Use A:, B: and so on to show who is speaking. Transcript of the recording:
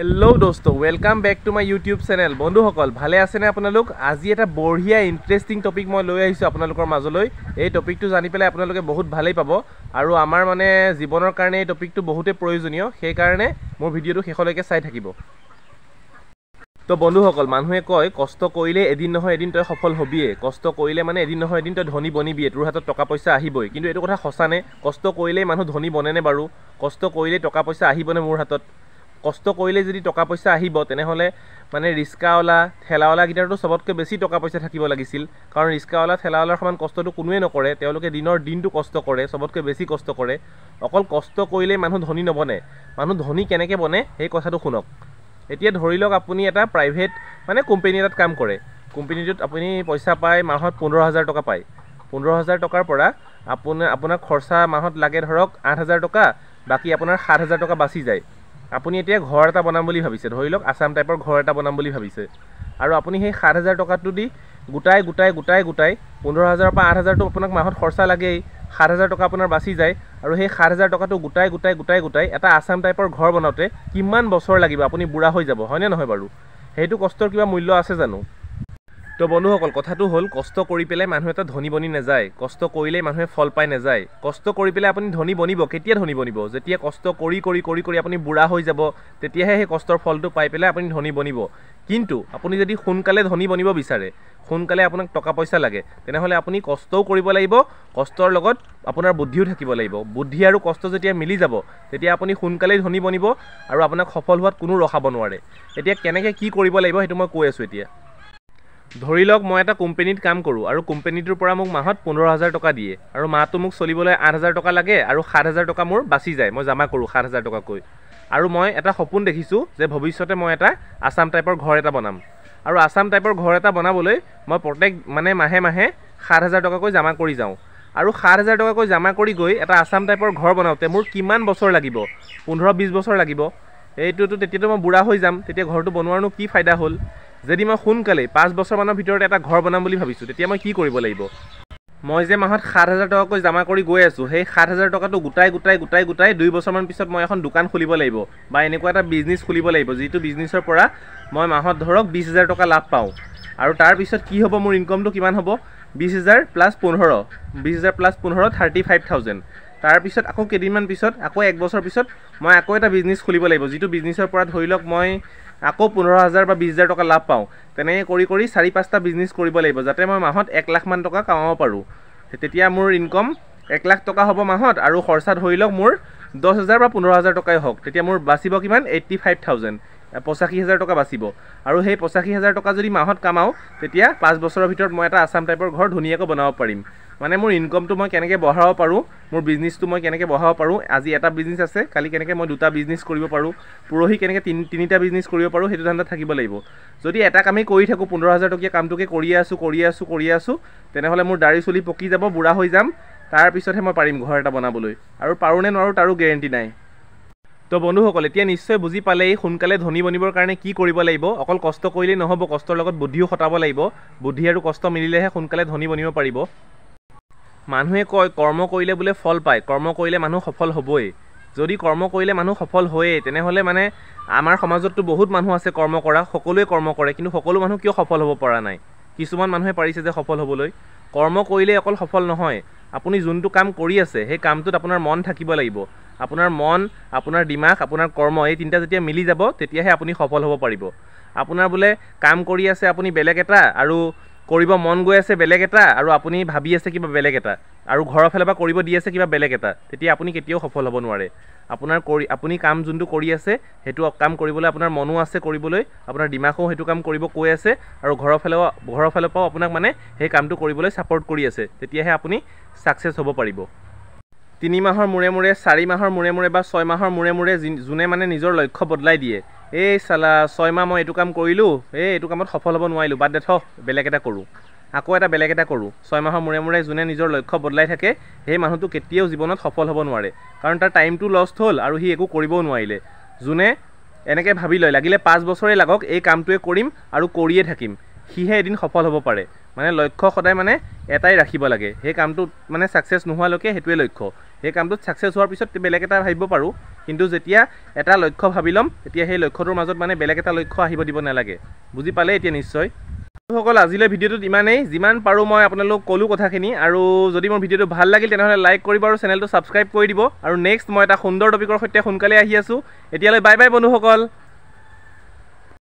A: hello' দোস্ত welcome back to my YouTube channel বন্ধুসকল ভালে আছেনে আপোনালোক আজি এটা বঢ়িয়া ইণ্টাৰেষ্টিং টপিক মই লৈ আহিছোঁ আপোনালোকৰ মাজলৈ এই টপিকটো জানি পেলাই আপোনালোকে বহুত ভালেই পাব আৰু আমাৰ মানে জীৱনৰ কাৰণে এই টপিকটো বহুতেই প্ৰয়োজনীয় সেইকাৰণে মোৰ ভিডিঅ'টো শেষলৈকে চাই থাকিব তো বন্ধুসকল মানুহে কয় কষ্ট কৰিলে এদিন নহয় এদিন তই সফল হ'বিয়ে কষ্ট কৰিলে মানে এদিন নহয় এদিন তই ধনী বনিবিয়ে তোৰ হাতত টকা পইচা আহিবই কিন্তু এইটো কথা সঁচানে কষ্ট কৰিলেই মানুহ ধনী বনেনে বাৰু কষ্ট কৰিলেই টকা পইচা আহিবনে মোৰ হাতত কষ্ট কৰিলে যদি টকা পইচা আহিব তেনেহ'লে মানে ৰিক্সাৱলা ঠেলাৱলাকেইটাৰতো চবতকৈ বেছি টকা পইচা থাকিব লাগিছিল কাৰণ ৰিক্সাৱলা ঠেলাৱলাৰ সমান কষ্টটো কোনোৱে নকৰে তেওঁলোকে দিনৰ দিনটো কষ্ট কৰে চবতকৈ বেছি কষ্ট কৰে অকল কষ্ট কৰিলেই মানুহ ধনী নবনে মানুহ ধনী কেনেকৈ বনে সেই কথাটো শুনক এতিয়া ধৰি লওক আপুনি এটা প্ৰাইভেট মানে কোম্পেনী এটাত কাম কৰে কোম্পেনীটোত আপুনি পইচা পায় মাহত পোন্ধৰ হাজাৰ টকা পায় পোন্ধৰ হাজাৰ টকাৰ পৰা আপোনাৰ আপোনাৰ খৰচা মাহত লাগে ধৰক আঠ হাজাৰ টকা বাকী আপোনাৰ সাত হাজাৰ টকা বাচি যায় আপুনি এতিয়া ঘৰ এটা বনাম বুলি ভাবিছে ধৰি লওক আছাম টাইপৰ ঘৰ এটা বনাম বুলি ভাবিছে আৰু আপুনি সেই সাত হাজাৰ টকাটো দি গোটাই গোটাই গোটাই গোটাই পোন্ধৰ হাজাৰৰ পৰা আঠ হাজাৰটো আপোনাক মাহত খৰচা লাগেই সাত হাজাৰ টকা আপোনাৰ বাচি যায় আৰু সেই সাত হাজাৰ টকাটো গোটাই গোটাই গোটাই গোটাই এটা আছাম টাইপৰ ঘৰ বনাওঁতে কিমান বছৰ লাগিব আপুনি বুঢ়া হৈ যাব হয়নে নহয় বাৰু সেইটো কষ্টৰ কিবা মূল্য আছে জানো তো বন্ধুসকল কথাটো হ'ল কষ্ট কৰি পেলাই মানুহ এটা ধনী বনি নাযায় কষ্ট কৰিলেই মানুহে ফল পাই নাযায় কষ্ট কৰি পেলাই আপুনি ধনী বনিব কেতিয়া ধনী বনিব যেতিয়া কষ্ট কৰি কৰি কৰি কৰি আপুনি বুঢ়া হৈ যাব তেতিয়াহে সেই কষ্টৰ ফলটো পাই পেলাই আপুনি ধনী বনিব কিন্তু আপুনি যদি সোনকালে ধনী বনিব বিচাৰে সোনকালে আপোনাক টকা পইচা লাগে তেনেহ'লে আপুনি কষ্টও কৰিব লাগিব কষ্টৰ লগত আপোনাৰ বুদ্ধিও থাকিব লাগিব বুদ্ধি আৰু কষ্ট যেতিয়া মিলি যাব তেতিয়া আপুনি সোনকালেই ধনী বনিব আৰু আপোনাক সফল হোৱাত কোনো ৰখাব নোৱাৰে এতিয়া কেনেকৈ কি কৰিব লাগিব সেইটো মই কৈ আছোঁ এতিয়া ধৰি লওক মই এটা কোম্পেনীত কাম কৰোঁ আৰু কোম্পেনীটোৰ পৰা মোক মাহত পোন্ধৰ হাজাৰ টকা দিয়ে আৰু মাহটো মোক চলিবলৈ আঠ হাজাৰ টকা লাগে আৰু সাত হাজাৰ টকা মোৰ বাছি যায় মই জমা কৰোঁ সাত হাজাৰ টকাকৈ আৰু মই এটা সপোন দেখিছোঁ যে ভৱিষ্যতে মই এটা আছাম টাইপৰ ঘৰ এটা বনাম আৰু আছাম টাইপৰ ঘৰ এটা বনাবলৈ মই প্ৰত্যেক মানে মাহে মাহে সাত হাজাৰ টকাকৈ জমা কৰি যাওঁ আৰু সাত হাজাৰ টকাকৈ জমা কৰি গৈ এটা আছাম টাইপৰ ঘৰ বনাওঁতে মোৰ কিমান বছৰ লাগিব পোন্ধৰ বিছ বছৰ লাগিব এইটোতো তেতিয়াতো মই বুঢ়া হৈ যাম তেতিয়া ঘৰটো বনোৱাৰনো কি ফাইদা হ'ল যদি মই সোনকালে পাঁচ বছৰমানৰ ভিতৰত এটা ঘৰ বনাম বুলি ভাবিছোঁ তেতিয়া মই কি কৰিব লাগিব মই যে মাহত সাত হাজাৰ টকাকৈ জমা কৰি গৈ আছোঁ সেই সাত হাজাৰ টকাটো গোটাই গোটাই গোটাই গোটাই দুই বছৰমান পিছত মই এখন দোকান খুলিব লাগিব বা এনেকুৱা এটা বিজনেছ খুলিব লাগিব যিটো বিজনেছৰ পৰা মই মাহত ধৰক বিছ হাজাৰ টকা লাভ পাওঁ আৰু তাৰপিছত কি হ'ব মোৰ ইনকমটো কিমান হ'ব বিছ হেজাৰ প্লাছ পোন্ধৰ বিছ হাজাৰ প্লাছ পোন্ধৰ থাৰ্টি ফাইভ থাউজেণ্ড তাৰপিছত আকৌ কেইদিনমান পিছত আকৌ এক বছৰ পিছত মই আকৌ এটা বিজনেছ খুলিব লাগিব যিটো বিজনেছৰ পৰা ধৰি লওক মই আকৌ পোন্ধৰ হাজাৰ বা বিছ হাজাৰ টকা লাভ পাওঁ তেনেকৈ কৰি কৰি চাৰি পাঁচটা বিজনেছ কৰিব লাগিব যাতে মই মাহত এক লাখমান টকা কমাব পাৰোঁ তেতিয়া মোৰ ইনকম এক লাখ টকা হ'ব মাহত আৰু খৰচা ধৰি লওক মোৰ দহ হাজাৰ বা পোন্ধৰ হাজাৰ টকাই হওক তেতিয়া মোৰ বাচিব কিমান এইট্টি ফাইভ থাউজেণ্ড পঁচাশী হাজাৰ টকা বাচিব আৰু সেই পঁচাশী হাজাৰ টকা যদি মাহত কামাওঁ তেতিয়া পাঁচ বছৰৰ ভিতৰত মই এটা আছাম টাইপৰ ঘৰ ধুনীয়াকৈ বনাব পাৰিম মানে মোৰ ইনকমটো মই কেনেকৈ বঢ়াব পাৰোঁ মোৰ বিজনেছটো মই কেনেকৈ বঢ়াব পাৰোঁ আজি এটা বিজনেছ আছে কালি কেনেকৈ মই দুটা বিজনেছ কৰিব পাৰোঁ পৰহি কেনেকৈ তিনি তিনিটা বিজনেছ কৰিব পাৰোঁ সেইটো ধান্দা থাকিব লাগিব যদি এটা কামেই কৰি থাকোঁ পোন্ধৰ হাজাৰ টকীয়া কামটোকে কৰি আছোঁ কৰি আছোঁ কৰি আছোঁ তেনেহ'লে মোৰ দাড়ি চুলি পকি যাব বুঢ়া হৈ যাম তাৰপিছতহে মই পাৰিম ঘৰ এটা বনাবলৈ আৰু পাৰোঁনে নোৱাৰোঁ তাৰো গেৰেণ্টি নাই তো বন্ধুসকল এতিয়া নিশ্চয় বুজি পালেই সোনকালে ধনী বনিবৰ কাৰণে কি কৰিব লাগিব অকল কষ্ট কৰিলেই নহ'ব কষ্টৰ লগত বুদ্ধিও খটাব লাগিব বুদ্ধি আৰু কষ্ট মিলিলেহে সোনকালে ধনী বনিব পাৰিব মানুহে কয় কৰ্ম কৰিলে বোলে ফল পায় কৰ্ম কৰিলে মানুহ সফল হ'বই যদি কৰ্ম কৰিলে মানুহ সফল হয়েই তেনেহ'লে মানে আমাৰ সমাজততো বহুত মানুহ আছে কৰ্ম কৰা সকলোৱে কৰ্ম কৰে কিন্তু সকলো মানুহ কিয় সফল হ'ব পৰা নাই কিছুমান মানুহে পাৰিছে যে সফল হ'বলৈ কৰ্ম কৰিলে অকল সফল নহয় আপুনি যোনটো কাম কৰি আছে সেই কামটোত আপোনাৰ মন থাকিব লাগিব আপোনাৰ মন আপোনাৰ দিমাগ আপোনাৰ কৰ্ম এই তিনিটা যেতিয়া মিলি যাব তেতিয়াহে আপুনি সফল হ'ব পাৰিব আপোনাৰ বোলে কাম কৰি আছে আপুনি বেলেগ এটা আৰু কৰিব মন গৈ আছে বেলেগ এটা আৰু আপুনি ভাবি আছে কিবা বেলেগ এটা আৰু ঘৰৰ ফালৰ পৰা কৰিব দি আছে কিবা বেলেগ এটা তেতিয়া আপুনি কেতিয়াও সফল হ'ব নোৱাৰে আপোনাৰ কৰি আপুনি কাম যোনটো কৰি আছে সেইটো কাম কৰিবলৈ আপোনাৰ মনো আছে কৰিবলৈ আপোনাৰ ডিমাকো সেইটো কাম কৰিব কৈ আছে আৰু ঘৰৰ ফালৰ পৰা ঘৰৰ ফালৰ পৰাও আপোনাক মানে সেই কামটো কৰিবলৈ ছাপৰ্ট কৰি আছে তেতিয়াহে আপুনি ছাকচেছ হ'ব পাৰিব তিনি মাহৰ মূৰে মূৰে চাৰি মাহৰ মূৰে মূৰে বা ছয় মাহৰ মূৰে মূৰে যোনে মানে নিজৰ লক্ষ্য বদলাই দিয়ে এই চালা ছয় মাহ মই এইটো কাম কৰিলোঁ এই এইটো কামত সফল হ'ব নোৱাৰিলোঁ বাদ দেথ বেলেগ এটা কৰোঁ আকৌ এটা বেলেগ এটা কৰোঁ ছয় মাহৰ মূৰে মূৰে যোনে নিজৰ লক্ষ্য বদলাই থাকে সেই মানুহটো কেতিয়াও জীৱনত সফল হ'ব নোৱাৰে কাৰণ তাৰ টাইমটো লষ্ট হ'ল আৰু সি একো কৰিবও নোৱাৰিলে যোনে এনেকৈ ভাবি লয় লাগিলে পাঁচ বছৰে লাগক এই কামটোৱে কৰিম আৰু কৰিয়ে থাকিম সিহে এদিন সফল হ'ব পাৰে মানে লক্ষ্য সদায় মানে এটাই ৰাখিব লাগে সেই কামটোত মানে ছাকচেছ নোহোৱালৈকে সেইটোৱে লক্ষ্য সেই কামটোত ছাকচেছ হোৱাৰ পিছত বেলেগ এটা ভাবিব পাৰোঁ কিন্তু যেতিয়া এটা লক্ষ্য ভাবি ল'ম তেতিয়া সেই লক্ষ্যটোৰ মাজত মানে বেলেগ এটা লক্ষ্য আহিব দিব নালাগে বুজি পালে এতিয়া নিশ্চয় বন্ধুসকল আজিলৈ ভিডিঅ'টোত ইমানেই যিমান পাৰোঁ মই আপোনালোক ক'লো কথাখিনি আৰু যদি মোৰ ভিডিঅ'টো ভাল লাগিল তেনেহ'লে লাইক কৰিব আৰু চেনেলটো ছাবস্ক্ৰাইব কৰি দিব আৰু নেক্সট মই এটা সুন্দৰ টপিকৰ সৈতে সোনকালে আহি আছোঁ এতিয়ালৈ বাই বাই বন্ধুসকল